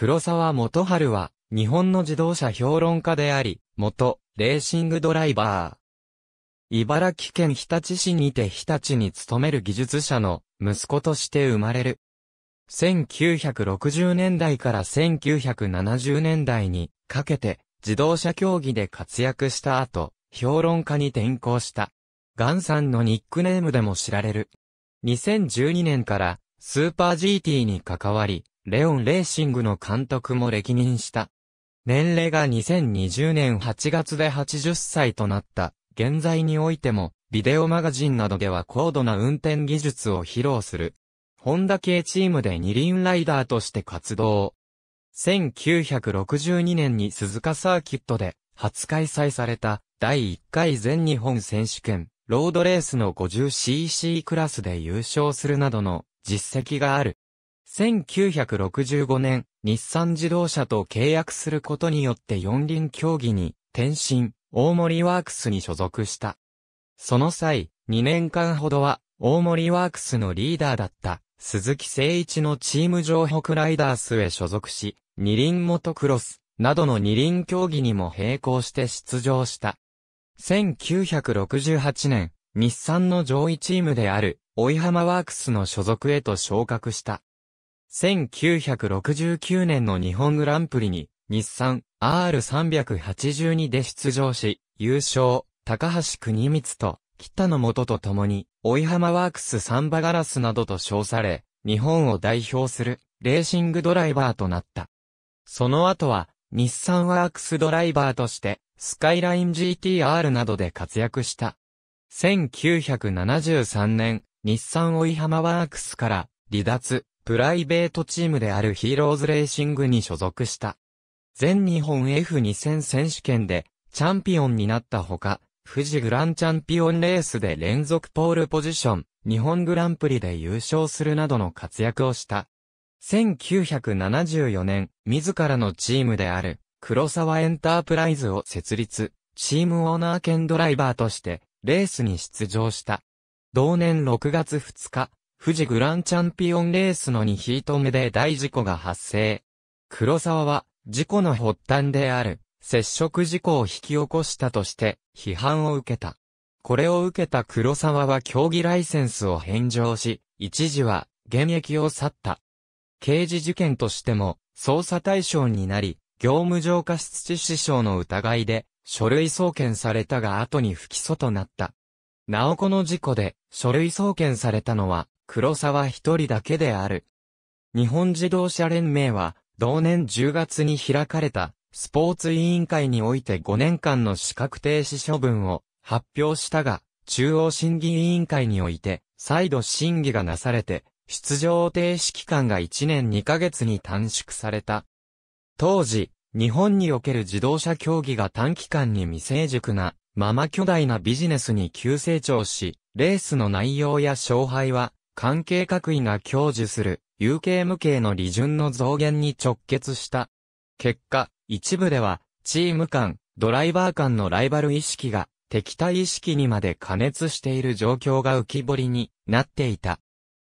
黒沢元春は、日本の自動車評論家であり、元、レーシングドライバー。茨城県日立市にて日立に勤める技術者の息子として生まれる。1960年代から1970年代にかけて自動車競技で活躍した後、評論家に転向した。ガンさんのニックネームでも知られる。2012年からスーパー GT に関わり、レオンレーシングの監督も歴任した。年齢が2020年8月で80歳となった、現在においても、ビデオマガジンなどでは高度な運転技術を披露する。ホンダ系チームで二輪ライダーとして活動。1962年に鈴鹿サーキットで初開催された第1回全日本選手権ロードレースの 50cc クラスで優勝するなどの実績がある。1965年、日産自動車と契約することによって四輪競技に転身、大森ワークスに所属した。その際、2年間ほどは、大森ワークスのリーダーだった、鈴木誠一のチーム上北ライダースへ所属し、二輪モトクロス、などの二輪競技にも並行して出場した。1968年、日産の上位チームである、追浜ワークスの所属へと昇格した。1969年の日本グランプリに、日産 R382 で出場し、優勝、高橋国光と、北野元と共に、追浜ワークスサンバガラスなどと称され、日本を代表する、レーシングドライバーとなった。その後は、日産ワークスドライバーとして、スカイライン GTR などで活躍した。1973年、日産追浜ワークスから離脱、プライベートチームであるヒーローズレーシングに所属した。全日本 F2000 選手権でチャンピオンになったほか、富士グランチャンピオンレースで連続ポールポジション、日本グランプリで優勝するなどの活躍をした。1974年、自らのチームである、黒沢エンタープライズを設立、チームオーナー兼ドライバーとして、レースに出場した。同年6月2日、富士グランチャンピオンレースの2ヒート目で大事故が発生。黒沢は、事故の発端である、接触事故を引き起こしたとして、批判を受けた。これを受けた黒沢は競技ライセンスを返上し、一時は、現役を去った。刑事事件としても、捜査対象になり、業務上過失致死傷の疑いで、書類送検されたが後に不起訴となった。なおこの事故で、書類送検されたのは、黒沢一人だけである。日本自動車連盟は、同年10月に開かれた、スポーツ委員会において5年間の資格停止処分を発表したが、中央審議委員会において、再度審議がなされて、出場停止期間が1年2ヶ月に短縮された。当時、日本における自動車競技が短期間に未成熟な、まま巨大なビジネスに急成長し、レースの内容や勝敗は、関係各位が享受する有形無形の利潤の増減に直結した。結果、一部では、チーム間、ドライバー間のライバル意識が敵対意識にまで加熱している状況が浮き彫りになっていた。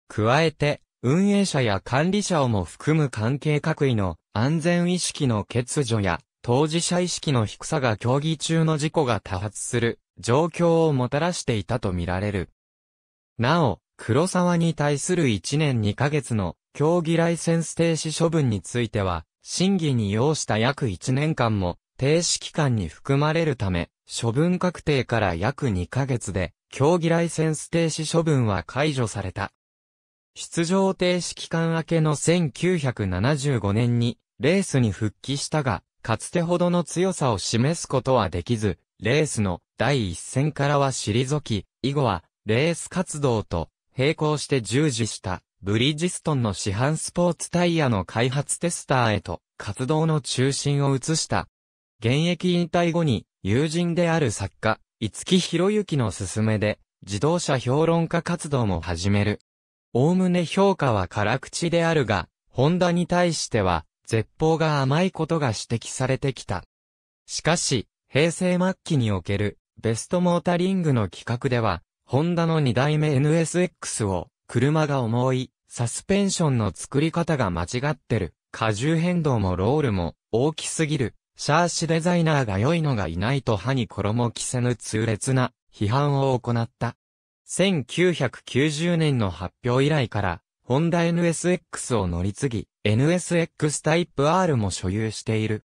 加えて、運営者や管理者をも含む関係各位の安全意識の欠如や当事者意識の低さが競技中の事故が多発する状況をもたらしていたとみられる。なお、黒沢に対する1年2ヶ月の競技ライセンス停止処分については、審議に要した約1年間も停止期間に含まれるため、処分確定から約2ヶ月で、競技ライセンス停止処分は解除された。出場停止期間明けの1975年に、レースに復帰したが、かつてほどの強さを示すことはできず、レースの第一線からは退き、以後は、レース活動と並行して従事したブリジストンの市販スポーツタイヤの開発テスターへと活動の中心を移した。現役引退後に友人である作家、五木博之の勧めで自動車評論家活動も始める。おおむね評価は辛口であるが、ホンダに対しては絶望が甘いことが指摘されてきた。しかし、平成末期におけるベストモータリングの企画では、ホンダの2代目 NSX を、車が重い、サスペンションの作り方が間違ってる、荷重変動もロールも、大きすぎる、シャーシデザイナーが良いのがいないと歯に衣着せぬ痛烈な、批判を行った。1990年の発表以来から、ホンダ NSX を乗り継ぎ、NSX タイプ R も所有している。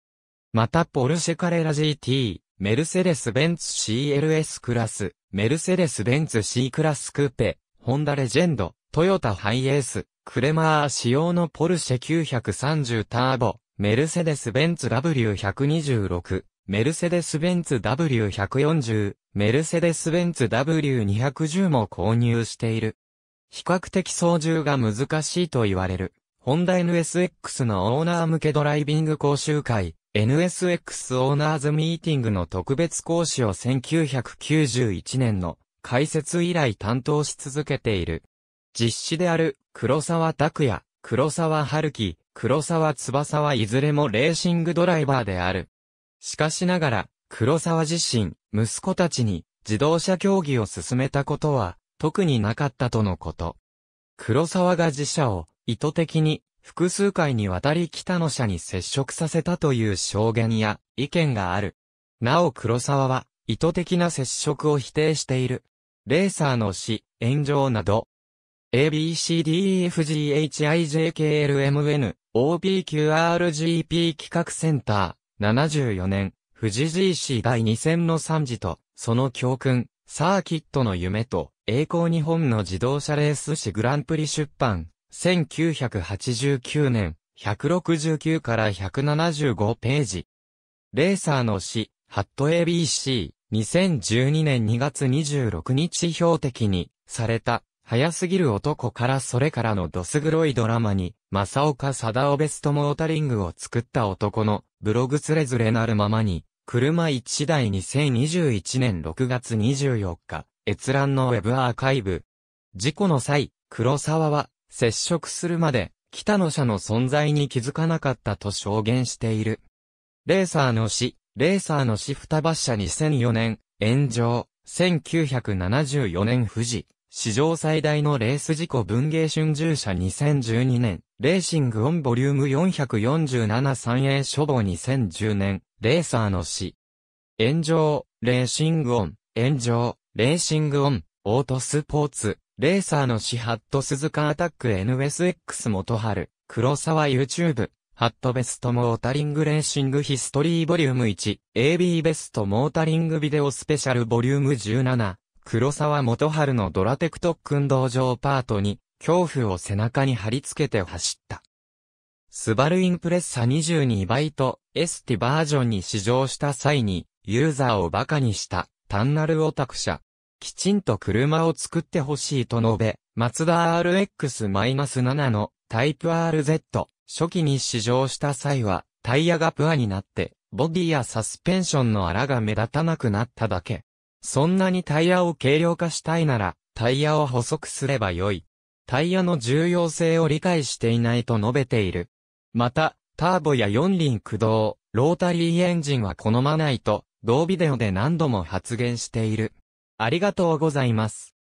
またポルシェカレラ GT、メルセデス・ベンツ CLS クラス、メルセデス・ベンツ C クラスクーペ、ホンダレジェンド、トヨタハイエース、クレマー仕様のポルシェ930ターボ、メルセデス・ベンツ W126、メルセデス・ベンツ W140、メルセデス・ベンツ W210 も購入している。比較的操縦が難しいと言われる。ホンダ NSX のオーナー向けドライビング講習会、NSX オーナーズミーティングの特別講師を1991年の開設以来担当し続けている。実施である黒沢拓也、黒沢春樹、黒沢翼はいずれもレーシングドライバーである。しかしながら、黒沢自身、息子たちに自動車競技を進めたことは特になかったとのこと。黒沢が自社を意図的に複数回にわたり北野社に接触させたという証言や意見がある。なお黒沢は意図的な接触を否定している。レーサーの死、炎上など、ABCDEFGHIJKLMN、OPQRGP 企画センター、74年、富士 GC 第2戦の惨事と、その教訓、サーキットの夢と、栄光日本の自動車レース誌グランプリ出版、1989年、169から175ページ。レーサーの詩、ハット ABC、2012年2月26日標的に、された、早すぎる男からそれからのドス黒いドラマに、正岡貞夫ベストモータリングを作った男の、ブログつれずれなるままに、車1台2021年6月24日、閲覧のウェブアーカイブ。事故の際、黒沢は、接触するまで、北野社の存在に気づかなかったと証言している。レーサーの死、レーサーの死双葉社2004年、炎上、1974年富士、史上最大のレース事故文芸春秋社2012年、レーシングオンボリューム447三栄書房2010年、レーサーの死。炎上、レーシングオン、炎上、レーシングオン、オートスポーツ、レーサーのシハット鈴鹿アタック NSX 元春、黒沢 YouTube、ハットベストモータリングレーシングヒストリーボリューム1、AB ベストモータリングビデオスペシャルボリューム17、黒沢元春のドラテク特訓道場パートに、恐怖を背中に貼り付けて走った。スバルインプレッサ22バイト、エスティバージョンに試乗した際に、ユーザーをバカにした、単なるオタク社、きちんと車を作ってほしいと述べ、マツダ RX-7 のタイプ RZ 初期に試乗した際は、タイヤがプアになって、ボディやサスペンションの荒が目立たなくなっただけ。そんなにタイヤを軽量化したいなら、タイヤを細くすればよい。タイヤの重要性を理解していないと述べている。また、ターボや四輪駆動、ロータリーエンジンは好まないと、同ビデオで何度も発言している。ありがとうございます。